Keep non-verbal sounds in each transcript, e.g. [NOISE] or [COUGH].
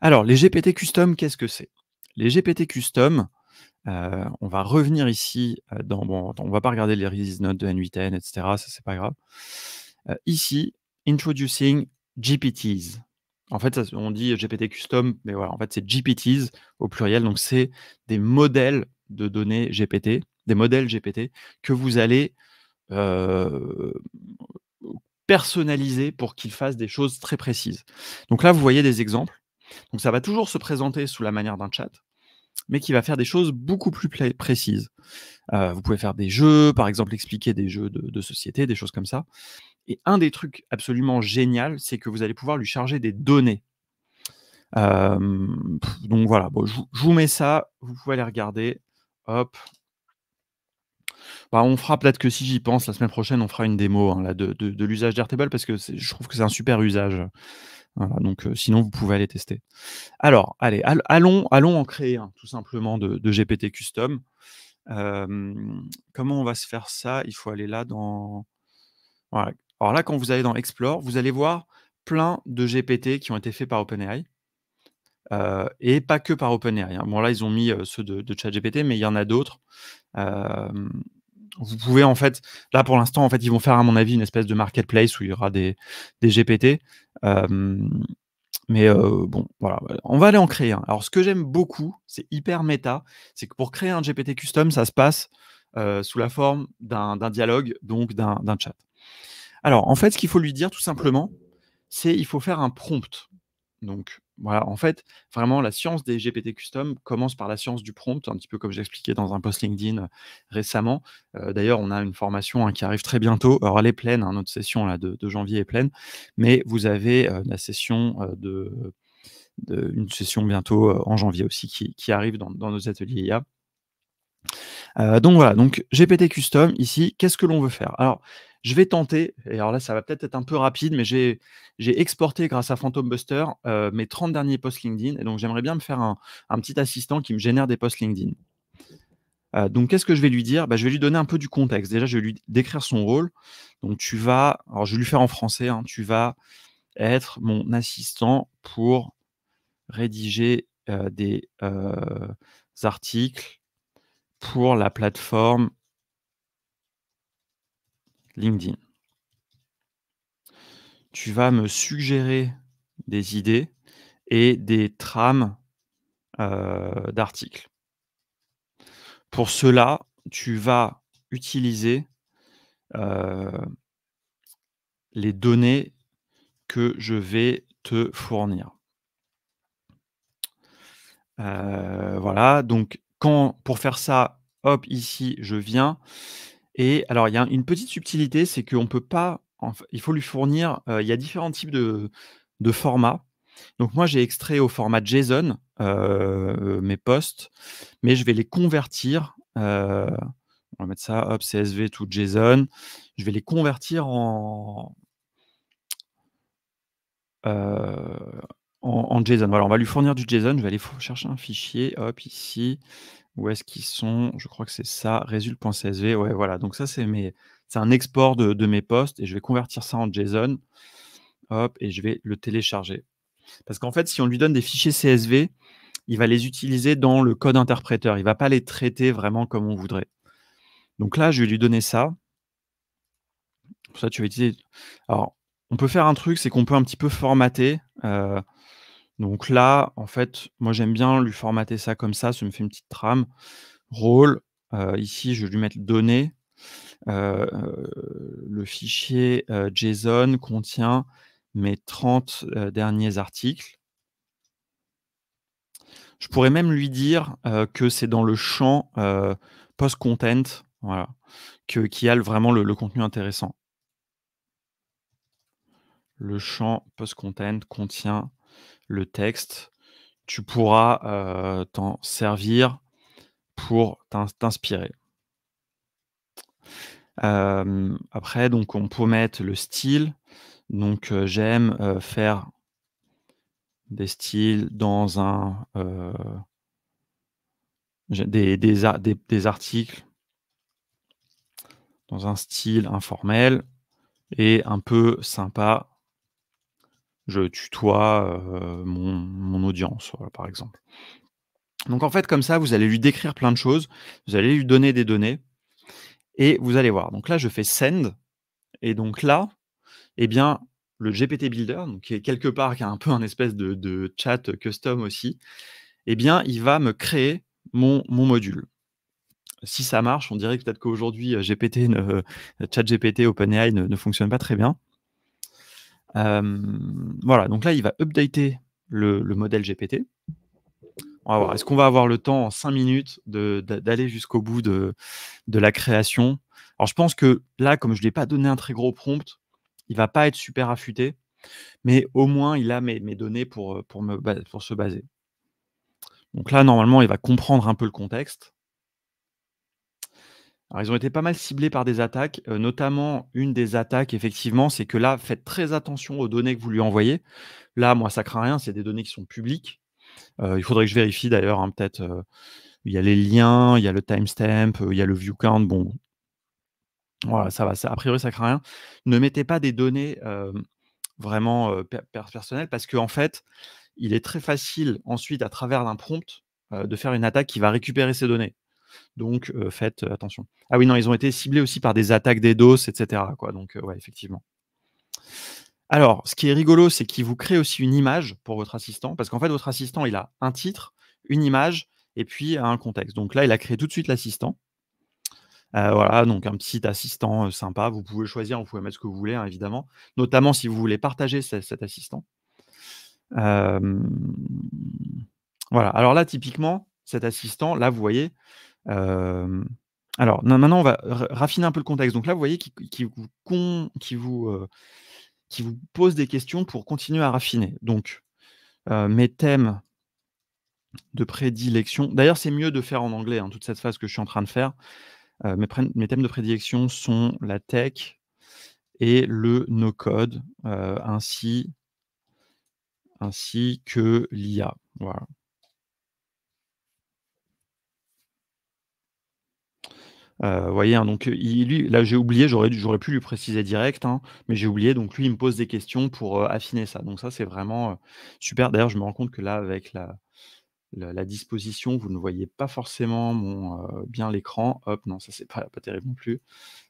Alors, les GPT Custom, qu'est-ce que c'est Les GPT Custom, euh, on va revenir ici. Euh, dans, on ne va pas regarder les release notes de N8N, etc. Ça, c'est pas grave. Euh, ici, Introducing GPTs. En fait, on dit GPT Custom, mais voilà, en fait, c'est GPTs au pluriel. Donc, c'est des modèles de données GPT, des modèles GPT que vous allez personnaliser pour qu'ils fassent des choses très précises. Donc là, vous voyez des exemples. Donc ça va toujours se présenter sous la manière d'un chat, mais qui va faire des choses beaucoup plus précises. Euh, vous pouvez faire des jeux, par exemple expliquer des jeux de, société, des choses comme ça. Et un des trucs absolument génial, c'est que vous allez pouvoir lui charger des données. donc voilà, je, vous mets ça, vous pouvez aller regarder. Hop. Bah, on fera peut-être que si j'y pense, la semaine prochaine, on fera une démo hein, de, l'usage d'Airtable parce que je trouve que c'est un super usage donc euh, sinon, vous pouvez aller tester. Alors, allez, allons, allons en créer un, tout simplement, de, GPT custom. comment on va se faire ça Il faut aller là dans... Voilà. Alors là, quand vous allez dans Explore, vous allez voir plein de GPT qui ont été faits par OpenAI. Euh, et pas que par OpenAI. Hein. Bon, là, ils ont mis euh, ceux de, de ChatGPT, mais il y en a d'autres vous pouvez en fait, là pour l'instant, en fait, ils vont faire à mon avis une espèce de marketplace où il y aura des, des GPT. Euh, mais euh, bon, voilà, on va aller en créer un. Alors ce que j'aime beaucoup, c'est hyper méta, c'est que pour créer un GPT custom, ça se passe euh, sous la forme d'un dialogue, donc d'un chat. Alors en fait, ce qu'il faut lui dire tout simplement, c'est il faut faire un prompt. Donc voilà, en fait, vraiment, la science des GPT custom commence par la science du prompt, un petit peu comme j'expliquais dans un post LinkedIn euh, récemment. Euh, d'ailleurs, on a une formation hein, qui arrive très bientôt. Alors, elle est pleine, hein, notre session de, janvier est pleine, mais vous avez euh, session de, une session bientôt en janvier aussi qui, arrive dans, dans nos ateliers IA euh, donc voilà, donc GPT custom ici, qu'est-ce que l'on veut faire Alors, je vais tenter, et alors là, ça va peut-être être un peu rapide, mais j'ai exporté grâce à Phantom Buster euh, mes 30 derniers posts LinkedIn, et donc j'aimerais bien me faire un, petit assistant qui me génère des posts LinkedIn. Euh, donc, qu'est-ce que je vais lui dire bah, Je vais lui donner un peu du contexte. Déjà, je vais lui décrire son rôle. Donc, tu vas, alors je vais lui faire en français, hein, tu vas être mon assistant pour rédiger des articles pour la plateforme LinkedIn. Tu vas me suggérer des idées et des trames euh, d'articles. Pour cela, tu vas utiliser euh, les données que je vais te fournir. Euh, voilà, donc quand, pour faire ça, hop, ici, je viens. Et alors, il y a une petite subtilité, c'est qu'on ne peut pas, il faut lui fournir, euh, il y a différents types de, formats. Donc moi, j'ai extrait au format JSON euh, mes posts, mais je vais les convertir. Euh, on va mettre ça, hop, CSV tout JSON. Je vais les convertir en, en, JSON. Voilà, on va lui fournir du JSON. Je vais aller chercher un fichier. Hop, ici. Où est-ce qu'ils sont Je crois que c'est ça, result.csv. Ouais, voilà. Donc ça, c'est c'est un export de, mes postes et je vais convertir ça en JSON. Hop, et je vais le télécharger. Parce qu'en fait, si on lui donne des fichiers CSV, il va les utiliser dans le code interpréteur. Il ne va pas les traiter vraiment comme on voudrait. Donc là, je vais lui donner ça. Pour ça, tu vas utiliser. Alors, on peut faire un truc, c'est qu'on peut un petit peu formater. Euh, donc là, en fait, moi j'aime bien lui formater ça comme ça, ça me fait une petite trame. Rôle, euh, ici je vais lui mettre données. Euh, euh, le fichier JSON contient mes 30 derniers articles. Je pourrais même lui dire que c'est dans le champ post-content voilà, qu'il y a vraiment le contenu intéressant. Le champ post-content contient le texte, tu pourras euh, t'en servir pour t'inspirer. après, donc, on peut mettre le style. Donc, euh, j'aime euh, faire des styles dans un des, des articles dans un style informel et un peu sympa je tutoie euh, mon, audience, par exemple. Donc en fait, comme ça, vous allez lui décrire plein de choses, vous allez lui donner des données, et vous allez voir. Donc là, je fais send, et donc là, eh bien, le GPT Builder, donc qui est quelque part, qui a un peu un espèce de, chat custom aussi, eh bien, il va me créer mon, mon module. Si ça marche, on dirait peut-être qu'aujourd'hui, euh, GPT, euh, chat GPT, OpenAI ne fonctionne pas très bien voilà, donc là, il va updater le, modèle GPT. On va voir, est-ce qu'on va avoir le temps en 5 minutes d'aller jusqu'au bout de, de, la création Alors, je pense que là, comme je ne lui ai pas donné un très gros prompt, il ne va pas être super affûté, mais au moins, il a mes, mes données pour, pour, me, pour se baser. Donc là, normalement, il va comprendre un peu le contexte ils ont été pas mal ciblés par des attaques, euh, notamment une des attaques, effectivement, c'est que là, faites très attention aux données que vous lui envoyez. Là, moi, ça craint rien, c'est des données qui sont publiques. Euh, il faudrait que je vérifie d'ailleurs, hein, peut-être. Euh, il y a les liens, il y a le timestamp, il y a le view count. Bon, voilà, ça va. a priori, ça craint rien. Ne mettez pas des données vraiment personnelles parce qu'en en fait, il est très facile ensuite, à travers un prompt, de faire une attaque qui va récupérer ces données. Donc, euh, faites euh, attention. Ah oui, non, ils ont été ciblés aussi par des attaques des DOS, etc. Quoi. Donc, euh, ouais, effectivement. Alors, ce qui est rigolo, c'est qu'il vous crée aussi une image pour votre assistant, parce qu'en fait, votre assistant, il a un titre, une image, et puis un contexte. Donc là, il a créé tout de suite l'assistant. voilà, donc un petit assistant sympa. Vous pouvez choisir, vous pouvez mettre ce que vous voulez, hein, évidemment. Notamment si vous voulez partager cet assistant. Voilà. Alors là, typiquement, cet assistant, là, vous voyez, alors, maintenant, on va raffiner un peu le contexte. Donc là, vous voyez qui, vous, pose des questions pour continuer à raffiner. Donc, mes thèmes de prédilection. D'ailleurs, c'est mieux de faire en anglais hein, toute cette phase que je suis en train de faire. Mes, mes, thèmes de prédilection sont la tech et le no-code, ainsi, ainsi que l'IA. Voilà. Euh, vous voyez, hein, donc euh, lui, là j'ai oublié, j'aurais, j'aurais pu lui préciser direct, hein, mais j'ai oublié. Donc lui, il me pose des questions pour euh, affiner ça. Donc ça, c'est vraiment super. D'ailleurs, je me rends compte que là, avec la, la, disposition, vous ne voyez pas forcément mon, bien l'écran. Hop, non, ça c'est pas, pas terrible non plus.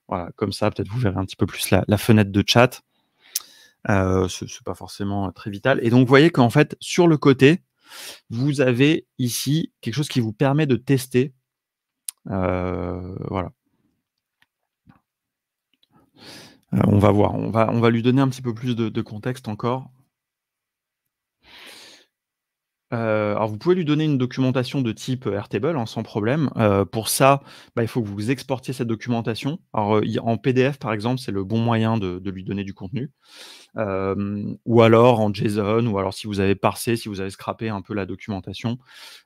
Voilà, comme ça, peut-être vous verrez un petit peu plus la, la fenêtre de chat. Ce n'est pas forcément très vital. Et donc, vous voyez qu'en fait, sur le côté, vous avez ici quelque chose qui vous permet de tester euh, voilà. Euh, on va voir, on va, on va lui donner un petit peu plus de, de contexte encore euh, alors vous pouvez lui donner une documentation de type euh, Airtable hein, sans problème. Euh, pour ça, bah, il faut que vous exportiez cette documentation. en PDF, par exemple, c'est le bon moyen de, lui donner du contenu. ou alors en JSON, ou alors si vous avez parsé, si vous avez scrapé un peu la documentation,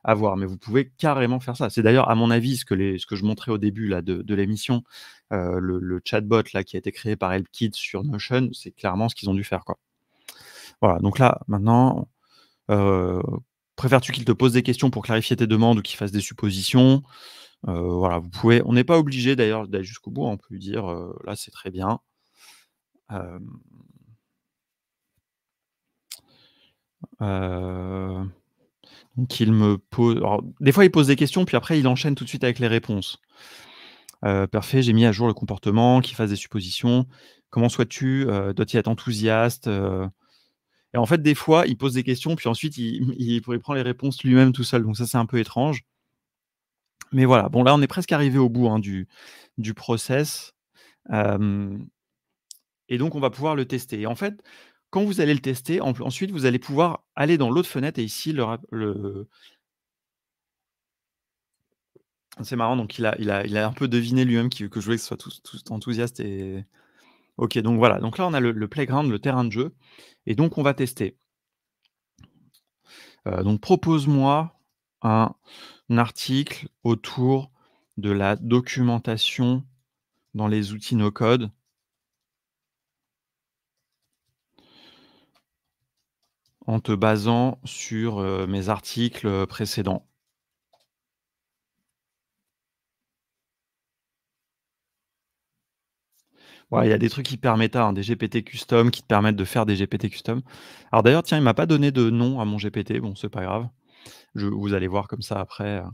à voir. Mais vous pouvez carrément faire ça. C'est d'ailleurs, à mon avis, ce que, je montrais au début de, l'émission, le, chatbot qui a été créé par HelpKit sur Notion, c'est clairement ce qu'ils ont dû faire. Voilà, donc là, maintenant... Préfères-tu qu'il te pose des questions pour clarifier tes demandes ou qu'il fasse des suppositions euh, Voilà, vous pouvez. On n'est pas obligé d'ailleurs d'aller jusqu'au bout. On peut lui dire euh, là, c'est très bien. Euh, donc il me pose. des fois, il pose des questions, puis après, il enchaîne tout de suite avec les réponses. parfait, j'ai mis à jour le comportement, qu'il fasse des suppositions. Comment sois-tu euh, Doit-il être enthousiaste et en fait, des fois, il pose des questions, puis ensuite, il, pourrait [LAUGHS] prendre prend les réponses lui-même tout seul. Donc ça, c'est un peu étrange. Mais voilà, bon, là, on est presque arrivé au bout hein, du, process. et donc, on va pouvoir le tester. Et en fait, quand vous allez le tester, ensuite, vous allez pouvoir aller dans l'autre fenêtre et ici, le, c'est marrant, donc il a, il a, un peu deviné lui-même que, que je voulais que ce soit tout enthousiaste et, Ok, donc voilà. Donc là, on a le, playground, le terrain de jeu. Et donc, on va tester. Euh, donc, propose-moi un, article autour de la documentation dans les outils no-code. en te basant sur euh, mes articles euh, précédents. il y a des trucs qui permettent hein, à des GPT custom qui te permettent de faire des GPT custom. Alors d'ailleurs, tiens, il m'a pas donné de nom à mon GPT, bon, c'est pas grave. Je, vous allez voir comme ça après. Euh.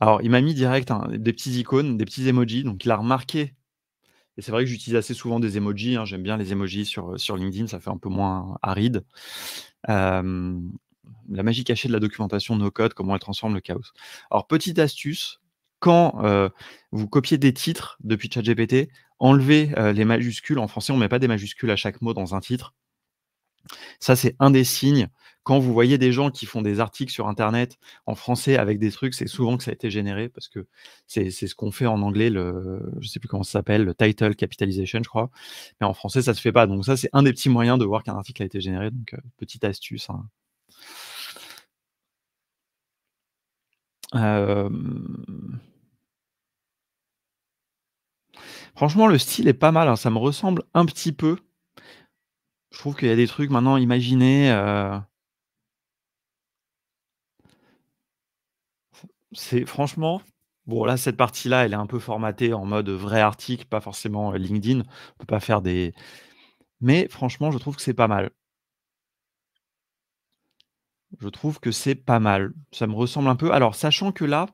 Alors, il m'a mis direct hein, des petits icônes, des petits emojis, donc il a remarqué. Et c'est vrai que j'utilise assez souvent des emojis, hein, j'aime bien les emojis euh, sur, LinkedIn, ça fait un peu moins aride. Euh, la magie cachée de la documentation no code, comment elle transforme le chaos. Alors, petite astuce, quand vous copiez des titres depuis ChatGPT, enlevez les majuscules. En français, on ne met pas des majuscules à chaque mot dans un titre. Ça, c'est un des signes. Quand vous voyez des gens qui font des articles sur Internet en français avec des trucs, c'est souvent que ça a été généré parce que c'est ce qu'on fait en anglais, le, je ne sais plus comment ça s'appelle, le title capitalization, je crois. Mais en français, ça ne se fait pas. Donc ça, c'est un des petits moyens de voir qu'un article a été généré. Donc, petite astuce. Hein. Euh, franchement, le style est pas mal. Hein, ça me ressemble un petit peu. Je trouve qu'il y a des trucs maintenant imaginez euh, C'est franchement. Bon, là, cette partie-là, elle est un peu formatée en mode vrai article, pas forcément euh, LinkedIn. On peut pas faire des. Mais franchement, je trouve que c'est pas mal. Je trouve que c'est pas mal. Ça me ressemble un peu. Alors, sachant que là,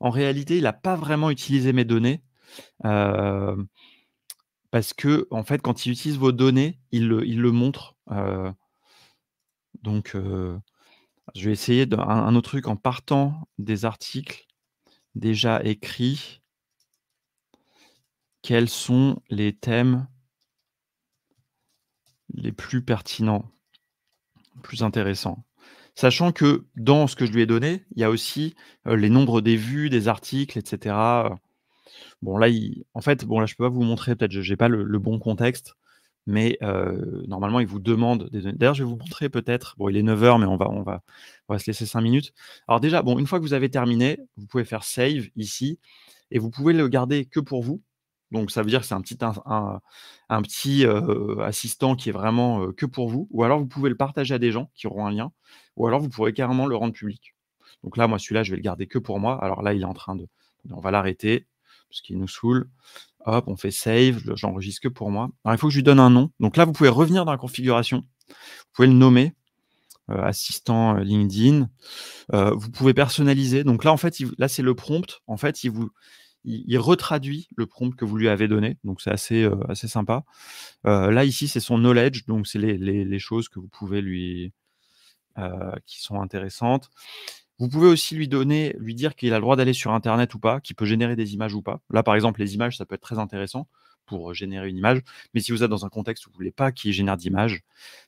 en réalité, il n'a pas vraiment utilisé mes données. Euh, parce que, en fait, quand il utilise vos données, il le, montre. Euh. donc, euh, je vais essayer un, un, autre truc en partant des articles déjà écrits. Quels sont les thèmes les plus pertinents, plus intéressants Sachant que dans ce que je lui ai donné, il y a aussi euh, les nombres des vues, des articles, etc. Bon, là, en fait, bon, là, je ne peux pas vous montrer, peut-être je n'ai pas le, bon contexte, mais euh, normalement, il vous demande des données. D'ailleurs, je vais vous montrer peut-être, bon, il est 9h, mais on va, on, va, on va se laisser 5 minutes. Alors déjà, bon, une fois que vous avez terminé, vous pouvez faire save ici, et vous pouvez le garder que pour vous. Donc ça veut dire que c'est un petit, un, petit assistant qui est vraiment que pour vous. Ou alors vous pouvez le partager à des gens qui auront un lien. Ou alors vous pourrez carrément le rendre public. Donc là, moi, celui-là, je vais le garder que pour moi. Alors là, il est en train de... On va l'arrêter parce qu'il nous saoule. Hop, on fait save. J'enregistre que pour moi. Alors il faut que je lui donne un nom. Donc là, vous pouvez revenir dans la configuration. Vous pouvez le nommer. assistant LinkedIn. vous pouvez personnaliser. Donc là, en fait, là, c'est le prompt. En fait, il vous, il, retraduit le prompt que vous lui avez donné, donc c'est assez, euh, assez sympa. Euh, là, ici, c'est son knowledge, donc c'est les, choses que vous pouvez lui. Euh, qui sont intéressantes. Vous pouvez aussi lui donner, lui dire qu'il a le droit d'aller sur Internet ou pas, qu'il peut générer des images ou pas. Là, par exemple, les images, ça peut être très intéressant pour générer une image. Mais si vous êtes dans un contexte où vous ne voulez pas qu'il génère d'images.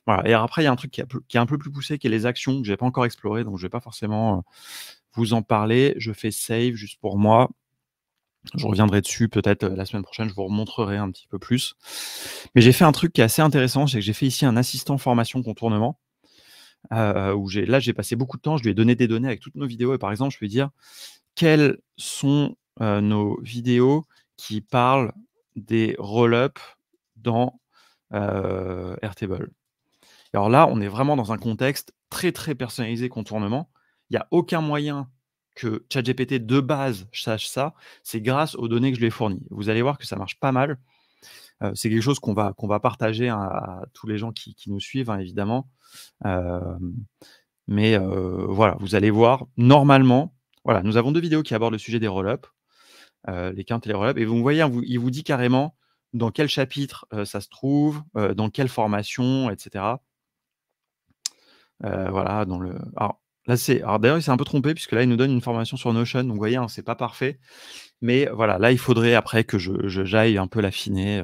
voilà. Et après, il y a un truc qui, est un peu plus poussé, qui est les actions que je n'ai pas encore exploré, donc je ne vais pas forcément vous en parler. Je fais save juste pour moi. Je reviendrai dessus peut-être euh, la semaine prochaine, je vous remontrerai un petit peu plus. Mais j'ai fait un truc qui est assez intéressant, c'est que j'ai fait ici un assistant formation contournement. Euh, où j'ai là j'ai passé beaucoup de temps, je lui ai donné des données avec toutes nos vidéos et par exemple je lui dire quelles sont euh, nos vidéos qui parlent des roll-up dans Airtable. alors là on est vraiment dans un contexte très très personnalisé contournement. Il n'y a aucun moyen que ChatGPT de base sache ça, c'est grâce aux données que je lui ai fournies. Vous allez voir que ça marche pas mal. Euh, c'est quelque chose qu'on va, qu'on va partager à tous les gens qui, nous suivent, hein, évidemment. Euh, mais euh, voilà, vous allez voir, normalement, voilà, nous avons deux vidéos qui abordent le sujet des roll-up, les quintes et les roll-up. Et vous voyez, hein, vous, il vous dit carrément dans quel chapitre ça se trouve, dans quelle formation, etc. voilà, dans le. Là, c'est. d'ailleurs, il s'est un peu trompé puisque là, il nous donne une formation sur Notion. Donc, vous voyez, ce hein, c'est pas parfait. Mais voilà, là, il faudrait après que je, j'aille un peu l'affiner. Euh,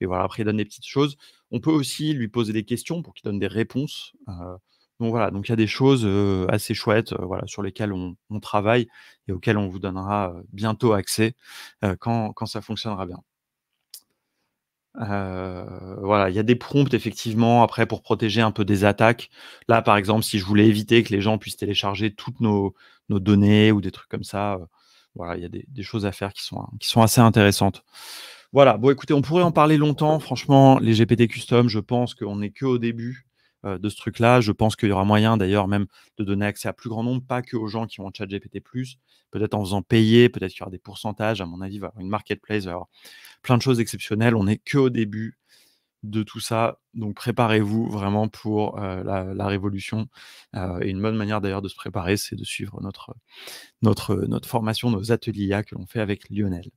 et voilà, après, il donne des petites choses. On peut aussi lui poser des questions pour qu'il donne des réponses. Euh. donc voilà, donc il y a des choses euh, assez chouettes voilà, sur lesquelles on, travaille et auxquelles on vous donnera bientôt accès quand ça fonctionnera bien. Euh, voilà, il y a des prompts effectivement après pour protéger un peu des attaques. Là, par exemple, si je voulais éviter que les gens puissent télécharger toutes nos, nos données ou des trucs comme ça, euh, voilà, il y a des, choses à faire qui sont, qui sont assez intéressantes. Voilà, bon écoutez, on pourrait en parler longtemps. Franchement, les GPT custom, je pense qu'on n'est que au début. Euh, de ce truc-là. Je pense qu'il y aura moyen d'ailleurs même de donner accès à plus grand nombre, pas que aux gens qui ont chat GPT+, peut-être en faisant payer, peut-être qu'il y aura des pourcentages, à mon avis, il y avoir une marketplace, il va y avoir plein de choses exceptionnelles. On n'est qu'au début de tout ça, donc préparez-vous vraiment pour euh, la, révolution. Euh, et une bonne manière d'ailleurs de se préparer, c'est de suivre notre, notre, notre formation, nos ateliers que l'on fait avec Lionel.